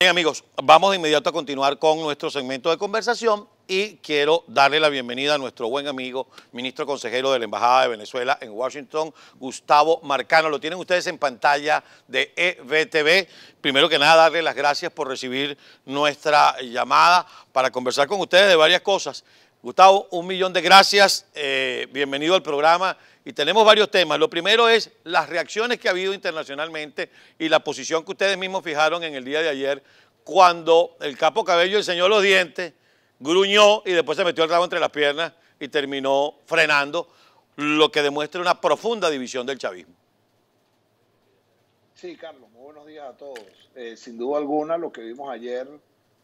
Bien amigos, vamos de inmediato a continuar con nuestro segmento de conversación y quiero darle la bienvenida a nuestro buen amigo, ministro consejero de la Embajada de Venezuela en Washington, Gustavo Marcano. Lo tienen ustedes en pantalla de EVTV Primero que nada, darle las gracias por recibir nuestra llamada para conversar con ustedes de varias cosas. Gustavo, un millón de gracias, eh, bienvenido al programa y tenemos varios temas. Lo primero es las reacciones que ha habido internacionalmente y la posición que ustedes mismos fijaron en el día de ayer cuando el capo cabello enseñó los dientes, gruñó y después se metió el rabo entre las piernas y terminó frenando, lo que demuestra una profunda división del chavismo. Sí, Carlos, muy buenos días a todos. Eh, sin duda alguna, lo que vimos ayer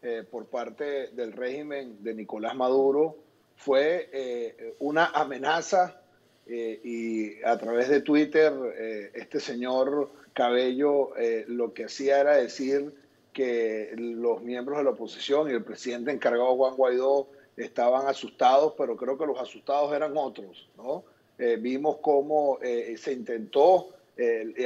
eh, por parte del régimen de Nicolás Maduro fue eh, una amenaza eh, y a través de Twitter eh, este señor Cabello lo que hacía era decir que los miembros de la oposición y el presidente encargado Juan Guaidó estaban asustados, pero creo que los asustados eran otros, ¿no? vimos cómo se intentó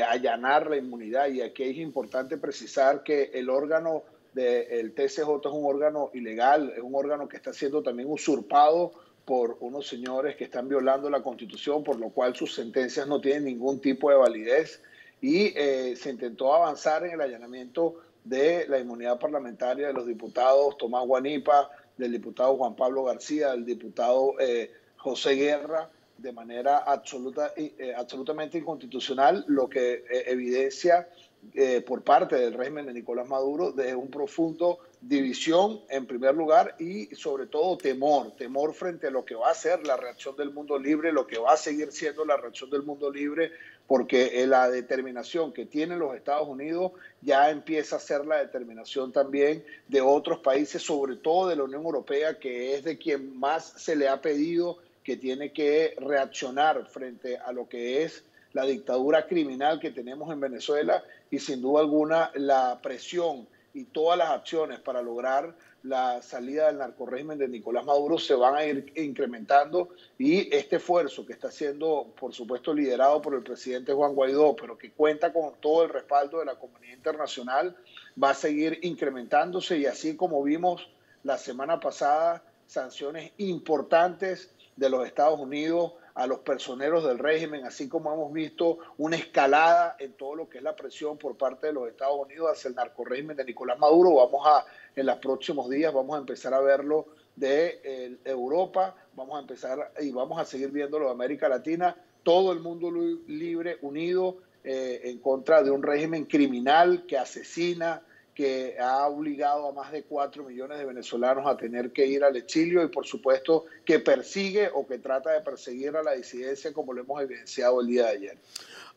allanar la inmunidad y aquí es importante precisar que el órgano el TCJ es un órgano ilegal, es un órgano que está siendo también usurpado por unos señores que están violando la constitución, por lo cual sus sentencias no tienen ningún tipo de validez. Y eh, se intentó avanzar en el allanamiento de la inmunidad parlamentaria de los diputados Tomás Guanipa, del diputado Juan Pablo García, del diputado eh, José Guerra, de manera absoluta, eh, absolutamente inconstitucional, lo que eh, evidencia eh, por parte del régimen de Nicolás Maduro de un profundo división en primer lugar y sobre todo temor, temor frente a lo que va a ser la reacción del mundo libre, lo que va a seguir siendo la reacción del mundo libre, porque la determinación que tienen los Estados Unidos ya empieza a ser la determinación también de otros países, sobre todo de la Unión Europea, que es de quien más se le ha pedido que tiene que reaccionar frente a lo que es la dictadura criminal que tenemos en Venezuela y sin duda alguna la presión y todas las acciones para lograr la salida del narcorregimen de Nicolás Maduro se van a ir incrementando y este esfuerzo que está siendo, por supuesto, liderado por el presidente Juan Guaidó, pero que cuenta con todo el respaldo de la comunidad internacional, va a seguir incrementándose y así como vimos la semana pasada, sanciones importantes de los Estados Unidos a los personeros del régimen, así como hemos visto una escalada en todo lo que es la presión por parte de los Estados Unidos hacia el narcorrégimen de Nicolás Maduro. Vamos a, en los próximos días, vamos a empezar a verlo de eh, Europa, vamos a empezar y vamos a seguir viéndolo de América Latina, todo el mundo libre, unido, eh, en contra de un régimen criminal que asesina, que ha obligado a más de 4 millones de venezolanos a tener que ir al exilio y por supuesto que persigue o que trata de perseguir a la disidencia como lo hemos evidenciado el día de ayer.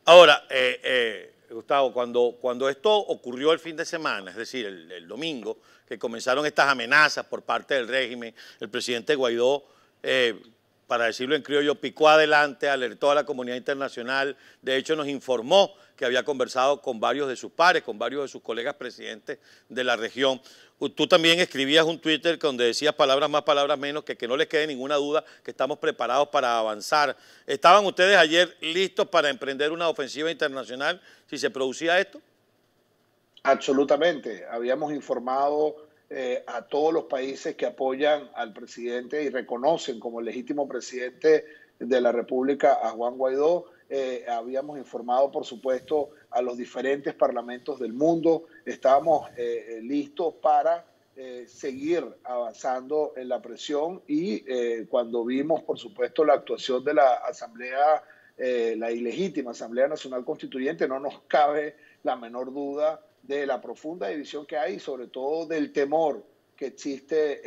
Ahora, eh, eh, Gustavo, cuando, cuando esto ocurrió el fin de semana, es decir, el, domingo, que comenzaron estas amenazas por parte del régimen, el presidente Guaidó... Eh, para decirlo en criollo, picó adelante, alertó a la comunidad internacional, de hecho nos informó que había conversado con varios de sus pares, con varios de sus colegas presidentes de la región. Tú también escribías un Twitter donde decías palabras más, palabras menos, que, que no les quede ninguna duda que estamos preparados para avanzar. ¿Estaban ustedes ayer listos para emprender una ofensiva internacional si se producía esto? Absolutamente. Habíamos informado eh, a todos los países que apoyan al presidente y reconocen como legítimo presidente de la República a Juan Guaidó. Eh, habíamos informado, por supuesto, a los diferentes parlamentos del mundo. Estábamos eh, listos para seguir avanzando en la presión y cuando vimos, por supuesto, la actuación de la Asamblea, la ilegítima Asamblea Nacional Constituyente, no nos cabe la menor duda de la profunda división que hay, sobre todo del temor que existe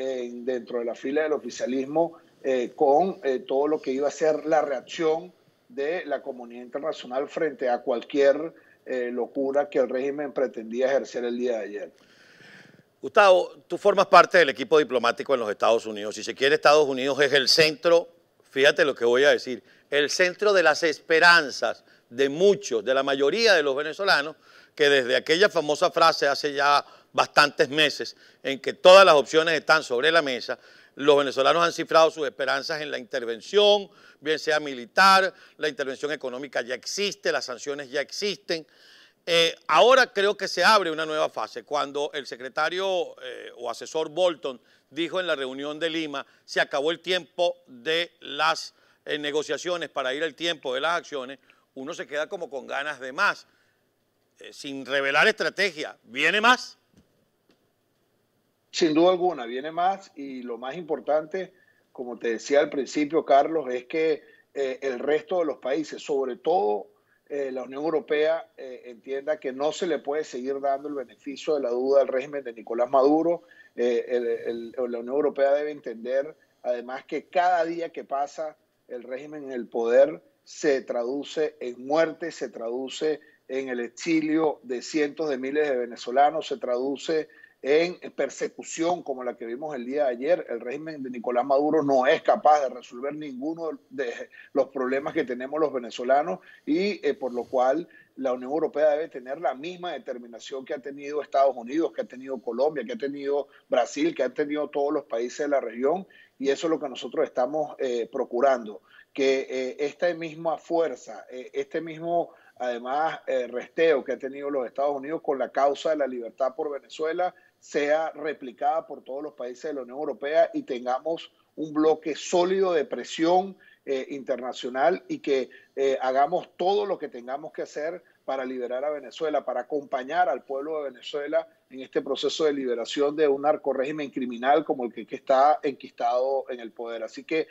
dentro de la fila del oficialismo eh, con eh, todo lo que iba a ser la reacción de la comunidad internacional frente a cualquier eh, locura que el régimen pretendía ejercer el día de ayer. Gustavo, tú formas parte del equipo diplomático en los Estados Unidos. Si se quiere, Estados Unidos es el centro, fíjate lo que voy a decir, el centro de las esperanzas de muchos, de la mayoría de los venezolanos que desde aquella famosa frase hace ya bastantes meses en que todas las opciones están sobre la mesa, los venezolanos han cifrado sus esperanzas en la intervención, bien sea militar, la intervención económica ya existe, las sanciones ya existen. Eh, ahora creo que se abre una nueva fase. Cuando el secretario eh, o asesor Bolton dijo en la reunión de Lima, se acabó el tiempo de las eh, negociaciones para ir al tiempo de las acciones, uno se queda como con ganas de más. Eh, sin revelar estrategia, ¿viene más? Sin duda alguna, viene más y lo más importante, como te decía al principio, Carlos, es que eh, el resto de los países, sobre todo eh, la Unión Europea, entienda que no se le puede seguir dando el beneficio de la duda al régimen de Nicolás Maduro. la Unión Europea debe entender, además, que cada día que pasa el régimen en el poder se traduce en muerte, se traduce en el exilio de cientos de miles de venezolanos, se traduce en persecución como la que vimos el día de ayer. El régimen de Nicolás Maduro no es capaz de resolver ninguno de los problemas que tenemos los venezolanos y eh, por lo cual la Unión Europea debe tener la misma determinación que ha tenido Estados Unidos, que ha tenido Colombia, que ha tenido Brasil, que ha tenido todos los países de la región y eso es lo que nosotros estamos eh, procurando, que eh, esta misma fuerza, este mismo además el eh, resteo que ha tenido los Estados Unidos con la causa de la libertad por Venezuela sea replicada por todos los países de la Unión Europea y tengamos un bloque sólido de presión eh, internacional y que eh, hagamos todo lo que tengamos que hacer para liberar a Venezuela, para acompañar al pueblo de Venezuela en este proceso de liberación de un régimen criminal como el que, está enquistado en el poder. Así que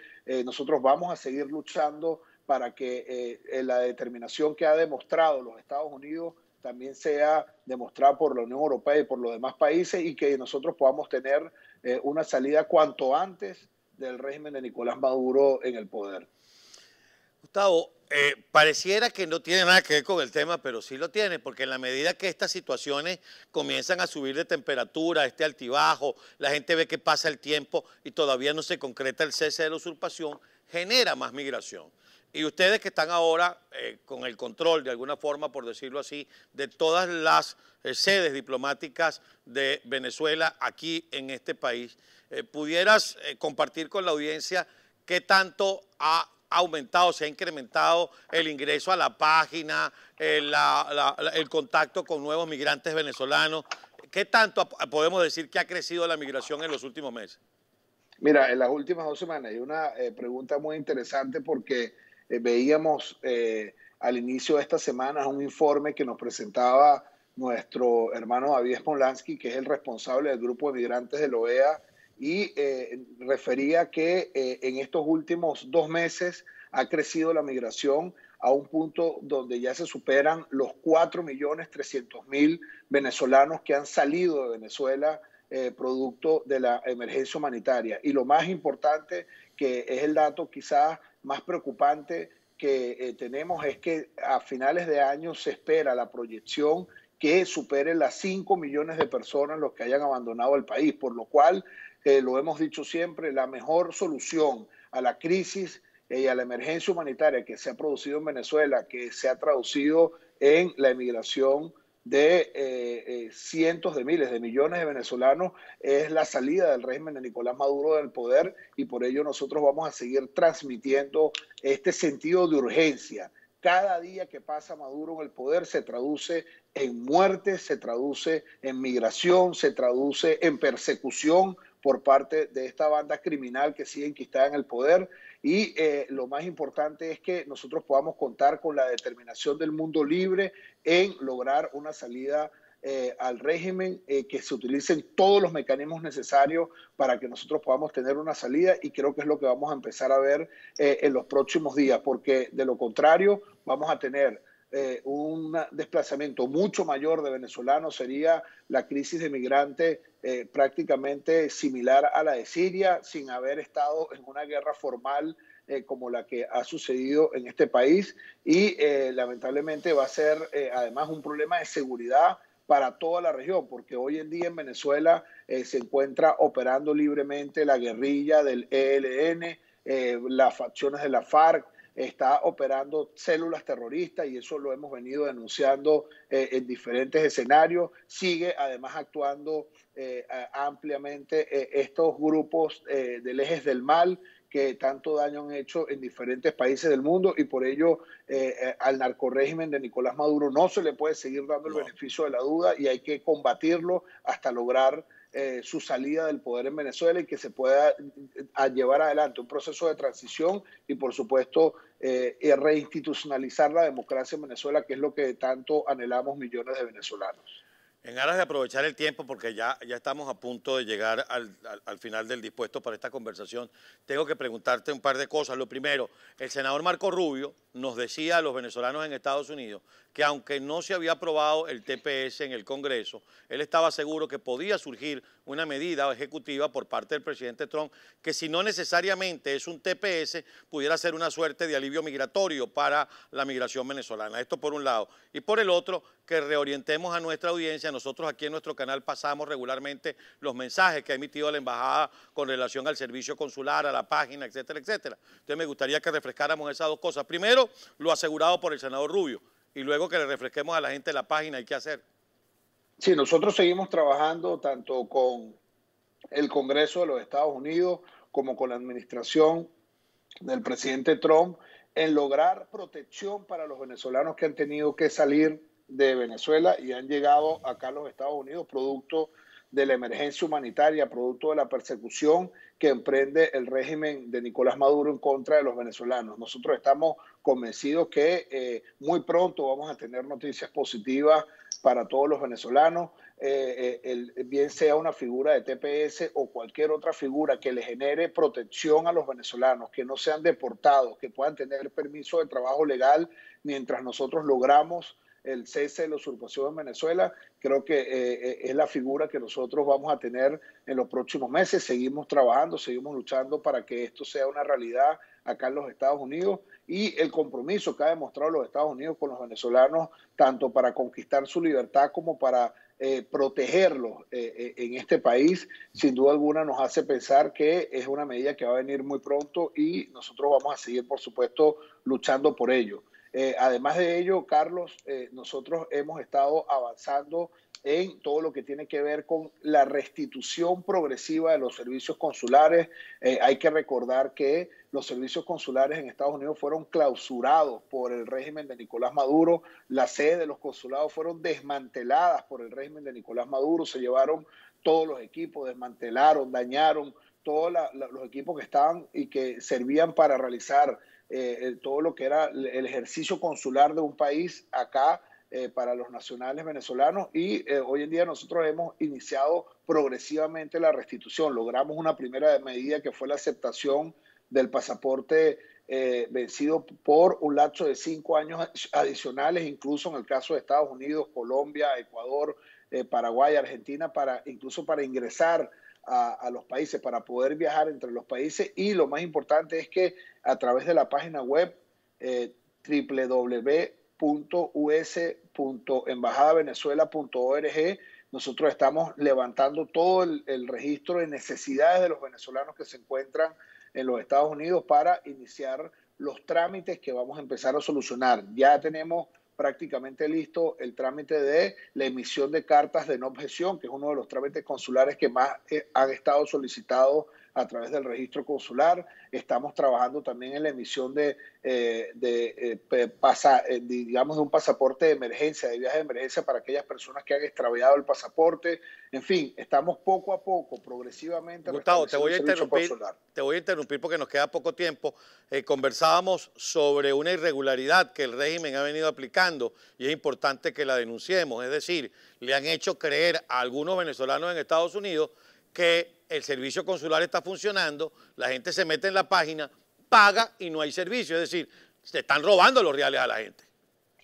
nosotros vamos a seguir luchando para que eh, la determinación que ha demostrado los Estados Unidos también sea demostrada por la Unión Europea y por los demás países y que nosotros podamos tener eh, una salida cuanto antes del régimen de Nicolás Maduro en el poder. Gustavo, eh, pareciera que no tiene nada que ver con el tema, pero sí lo tiene, porque en la medida que estas situaciones comienzan a subir de temperatura, este altibajo, la gente ve que pasa el tiempo y todavía no se concreta el cese de la usurpación, genera más migración. Y ustedes que están ahora eh, con el control, de alguna forma, por decirlo así, de todas las eh, sedes diplomáticas de Venezuela aquí en este país, eh, pudieras compartir con la audiencia qué tanto ha aumentado, se ha incrementado el ingreso a la página, el contacto con nuevos migrantes venezolanos. ¿Qué tanto podemos decir que ha crecido la migración en los últimos meses? Mira, en las últimas dos semanas hay una pregunta muy interesante porque eh, veíamos eh, al inicio de esta semana un informe que nos presentaba nuestro hermano David Smolansky, que es el responsable del grupo de migrantes de la OEA, y eh, refería que en estos últimos dos meses ha crecido la migración a un punto donde ya se superan los 4.300.000 venezolanos que han salido de Venezuela producto de la emergencia humanitaria. Y lo más importante, que es el dato quizás más preocupante que eh, tenemos es que a finales de año se espera la proyección que supere las 5 millones de personas los que hayan abandonado el país, por lo cual, eh, lo hemos dicho siempre, la mejor solución a la crisis eh, y a la emergencia humanitaria que se ha producido en Venezuela, que se ha traducido en la emigración de eh, eh, cientos de miles, de millones de venezolanos, es la salida del régimen de Nicolás Maduro del poder y por ello nosotros vamos a seguir transmitiendo este sentido de urgencia. Cada día que pasa Maduro en el poder se traduce en muerte, se traduce en migración, se traduce en persecución por parte de esta banda criminal que sigue enquistada en el poder y eh, lo más importante es que nosotros podamos contar con la determinación del mundo libre en lograr una salida eh, al régimen, eh, que se utilicen todos los mecanismos necesarios para que nosotros podamos tener una salida y creo que es lo que vamos a empezar a ver en los próximos días, porque de lo contrario vamos a tener un desplazamiento mucho mayor de venezolanos, sería la crisis de migrantes eh, prácticamente similar a la de Siria, sin haber estado en una guerra formal eh, como la que ha sucedido en este país. Y eh, lamentablemente va a ser además un problema de seguridad para toda la región, porque hoy en día en Venezuela se encuentra operando libremente la guerrilla del ELN, las facciones de la FARC, está operando células terroristas y eso lo hemos venido denunciando eh, en diferentes escenarios. Sigue además actuando eh, ampliamente eh, estos grupos del ejes del mal que tanto daño han hecho en diferentes países del mundo y por ello al narcoregimen de Nicolás Maduro no se le puede seguir dando el beneficio de la duda y hay que combatirlo hasta lograr eh, su salida del poder en Venezuela y que se pueda eh, llevar adelante un proceso de transición y, por supuesto, eh, eh, reinstitucionalizar la democracia en Venezuela, que es lo que tanto anhelamos millones de venezolanos. En aras de aprovechar el tiempo, porque ya, ya estamos a punto de llegar al, al, final del dispuesto para esta conversación, tengo que preguntarte un par de cosas. Lo primero, el senador Marco Rubio nos decía a los venezolanos en Estados Unidos que aunque no se había aprobado el TPS en el Congreso, él estaba seguro que podía surgir una medida ejecutiva por parte del presidente Trump que si no necesariamente es un TPS, pudiera ser una suerte de alivio migratorio para la migración venezolana. Esto por un lado. Y por el otro, que reorientemos a nuestra audiencia. Nosotros aquí en nuestro canal pasamos regularmente los mensajes que ha emitido la embajada con relación al servicio consular, a la página, etcétera, etcétera. Entonces me gustaría que refrescáramos esas dos cosas. Primero, lo asegurado por el senador Rubio y luego que le refresquemos a la gente la página hay qué hacer. Sí, nosotros seguimos trabajando tanto con el Congreso de los Estados Unidos como con la administración del presidente Trump en lograr protección para los venezolanos que han tenido que salir de Venezuela y han llegado acá a los Estados Unidos producto de la emergencia humanitaria producto de la persecución que emprende el régimen de Nicolás Maduro en contra de los venezolanos. Nosotros estamos convencidos que eh, muy pronto vamos a tener noticias positivas para todos los venezolanos, eh, eh, bien sea una figura de TPS o cualquier otra figura que le genere protección a los venezolanos, que no sean deportados, que puedan tener permiso de trabajo legal mientras nosotros logramos el cese de la usurpación en Venezuela, creo que eh, eh, es la figura que nosotros vamos a tener en los próximos meses. Seguimos trabajando, seguimos luchando para que esto sea una realidad acá en los Estados Unidos y el compromiso que ha demostrado los Estados Unidos con los venezolanos, tanto para conquistar su libertad como para eh, protegerlos en este país, sin duda alguna nos hace pensar que es una medida que va a venir muy pronto y nosotros vamos a seguir, por supuesto, luchando por ello. Eh, además de ello, Carlos, eh, nosotros hemos estado avanzando en todo lo que tiene que ver con la restitución progresiva de los servicios consulares. Eh, hay que recordar que los servicios consulares en Estados Unidos fueron clausurados por el régimen de Nicolás Maduro, las sedes de los consulados fueron desmanteladas por el régimen de Nicolás Maduro, se llevaron todos los equipos, desmantelaron, dañaron, todos los equipos que estaban y que servían para realizar eh, todo lo que era el ejercicio consular de un país acá eh, para los nacionales venezolanos y eh, hoy en día nosotros hemos iniciado progresivamente la restitución. Logramos una primera medida que fue la aceptación del pasaporte vencido por un lapso de cinco años adicionales, incluso en el caso de Estados Unidos, Colombia, Ecuador, Paraguay, Argentina, para, incluso para ingresar a, los países para poder viajar entre los países y lo más importante es que a través de la página web eh, www.us.embajadavenezuela.org nosotros estamos levantando todo el, el, registro de necesidades de los venezolanos que se encuentran en los Estados Unidos para iniciar los trámites que vamos a empezar a solucionar. Ya tenemos prácticamente listo el trámite de la emisión de cartas de no objeción, que es uno de los trámites consulares que más eh, han estado solicitados a través del registro consular. Estamos trabajando también en la emisión de, eh, de eh, eh, digamos, de un pasaporte de emergencia, de viaje de emergencia para aquellas personas que han extraviado el pasaporte. En fin, estamos poco a poco, progresivamente. Gustavo, te voy a interrumpir. Te voy a interrumpir porque nos queda poco tiempo. conversábamos sobre una irregularidad que el régimen ha venido aplicando y es importante que la denunciemos. Es decir, le han hecho creer a algunos venezolanos en Estados Unidos que el servicio consular está funcionando, la gente se mete en la página, paga y no hay servicio. Es decir, se están robando los reales a la gente.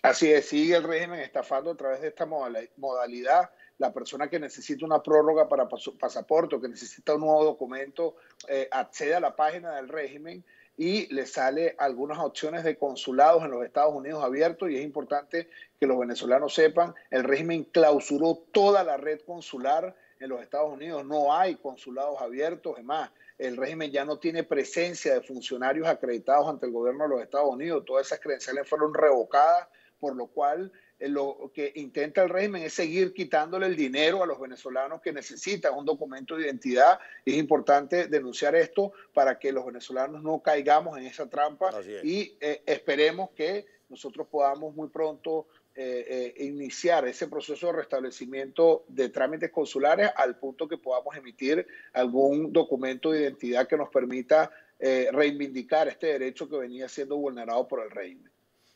Así es, sigue el régimen estafando a través de esta modalidad la persona que necesita una prórroga para pasaporte o que necesita un nuevo documento eh, accede a la página del régimen y le sale algunas opciones de consulados en los Estados Unidos abiertos y es importante que los venezolanos sepan, el régimen clausuró toda la red consular en los Estados Unidos, no hay consulados abiertos, Además, el régimen ya no tiene presencia de funcionarios acreditados ante el gobierno de los Estados Unidos, todas esas credenciales fueron revocadas, por lo cual eh, lo que intenta el régimen es seguir quitándole el dinero a los venezolanos que necesitan un documento de identidad. Es importante denunciar esto para que los venezolanos no caigamos en esa trampa y eh, esperemos que nosotros podamos muy pronto eh, eh, iniciar ese proceso de restablecimiento de trámites consulares al punto que podamos emitir algún documento de identidad que nos permita eh, reivindicar este derecho que venía siendo vulnerado por el régimen.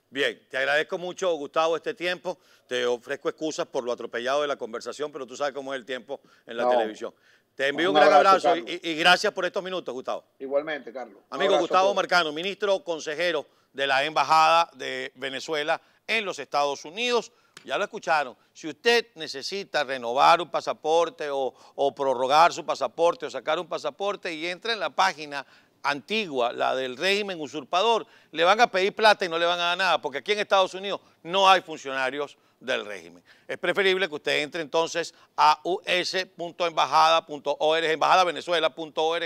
Bien, te agradezco mucho, Gustavo, este tiempo. Te ofrezco excusas por lo atropellado de la conversación, pero tú sabes cómo es el tiempo en la televisión. Te envío un, gran abrazo, y, y, gracias por estos minutos, Gustavo. Igualmente, Carlos. Amigo Gustavo Marcano, ministro consejero de la Embajada de Venezuela en los Estados Unidos. Ya lo escucharon. Si usted necesita renovar un pasaporte o, prorrogar su pasaporte o sacar un pasaporte y entra en la página antigua, la del régimen usurpador, le van a pedir plata y no le van a dar nada, porque aquí en Estados Unidos no hay funcionarios del régimen. Es preferible que usted entre entonces a us.embajada.org, embajadavenezuela.org,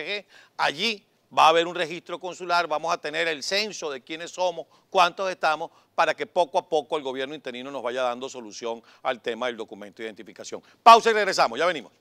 allí va a haber un registro consular, vamos a tener el censo de quiénes somos, cuántos estamos, para que poco a poco el gobierno interino nos vaya dando solución al tema del documento de identificación. Pausa y regresamos, ya venimos.